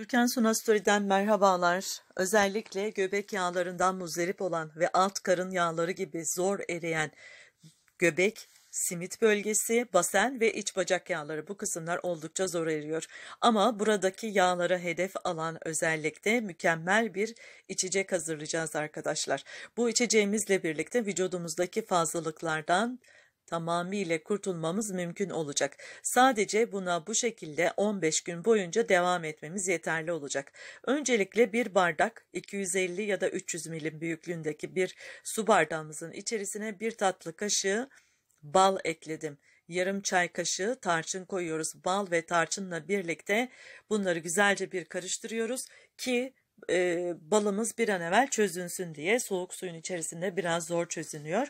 Türkan Suna Story'den merhabalar. Özellikle göbek yağlarından muzdarip olan ve alt karın yağları gibi zor eriyen göbek, simit bölgesi, basen ve iç bacak yağları bu kısımlar oldukça zor eriyor. Ama buradaki yağlara hedef alan özellikle mükemmel bir içecek hazırlayacağız arkadaşlar. Bu içeceğimizle birlikte vücudumuzdaki fazlalıklardan tamamıyla kurtulmamız mümkün olacak. Sadece buna bu şekilde 15 gün boyunca devam etmemiz yeterli olacak. Öncelikle bir bardak 250 ya da 300 milim büyüklüğündeki bir su bardağımızın içerisine bir tatlı kaşığı bal ekledim. Yarım çay kaşığı tarçın koyuyoruz. Bal ve tarçınla birlikte bunları güzelce bir karıştırıyoruz ki e, balımız bir an evvel çözünsün diye soğuk suyun içerisinde biraz zor çözünüyor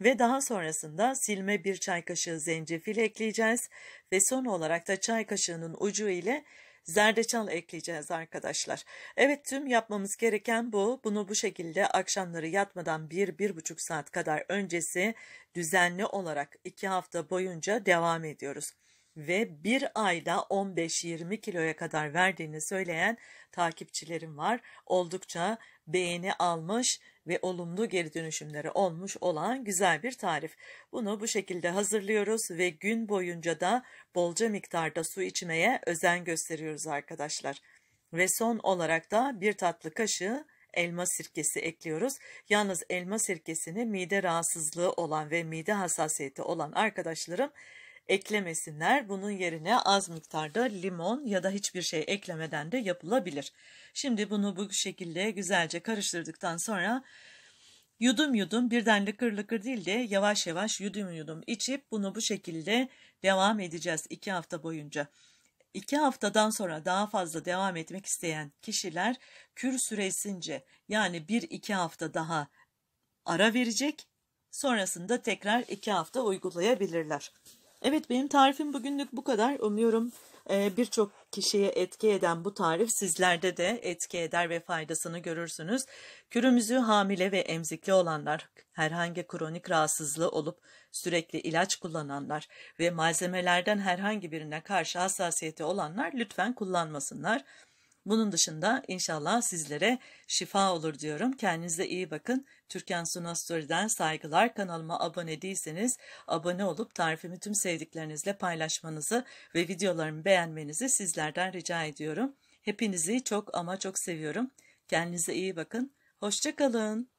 ve daha sonrasında silme bir çay kaşığı zencefil ekleyeceğiz ve son olarak da çay kaşığının ucu ile zerdeçal ekleyeceğiz arkadaşlar. Evet tüm yapmamız gereken bu. Bunu bu şekilde akşamları yatmadan 1-1,5 saat kadar öncesi düzenli olarak 2 hafta boyunca devam ediyoruz ve bir ayda 15-20 kiloya kadar verdiğini söyleyen takipçilerim var. Oldukça beğeni almış ve olumlu geri dönüşümleri olmuş olan güzel bir tarif. Bunu bu şekilde hazırlıyoruz ve gün boyunca da bolca miktarda su içmeye özen gösteriyoruz arkadaşlar. Ve son olarak da bir tatlı kaşığı elma sirkesi ekliyoruz. Yalnız elma sirkesini mide rahatsızlığı olan ve mide hassasiyeti olan arkadaşlarım eklemesinler. Bunun yerine az miktarda limon ya da hiçbir şey eklemeden de yapılabilir. Şimdi bunu bu şekilde güzelce karıştırdıktan sonra yudum yudum birden lıkır lıkır değil de yavaş yavaş yudum yudum içip bunu bu şekilde devam edeceğiz iki hafta boyunca. İki haftadan sonra daha fazla devam etmek isteyen kişiler kür süresince yani bir iki hafta daha ara verecek. Sonrasında tekrar iki hafta uygulayabilirler. Evet benim tarifim bugünlük bu kadar. Umuyorum e, birçok kişiye etki eden bu tarif sizlerde de etki eder ve faydasını görürsünüz. Kürümüzü hamile ve emzikli olanlar, herhangi kronik rahatsızlığı olup sürekli ilaç kullananlar ve malzemelerden herhangi birine karşı hassasiyeti olanlar lütfen kullanmasınlar. Bunun dışında inşallah sizlere şifa olur diyorum. Kendinize iyi bakın. Türkan Suna Story'den saygılar. Kanalıma abone değilseniz abone olup tarifimi tüm sevdiklerinizle paylaşmanızı ve videolarımı beğenmenizi sizlerden rica ediyorum. Hepinizi çok ama çok seviyorum. Kendinize iyi bakın. Hoşçakalın.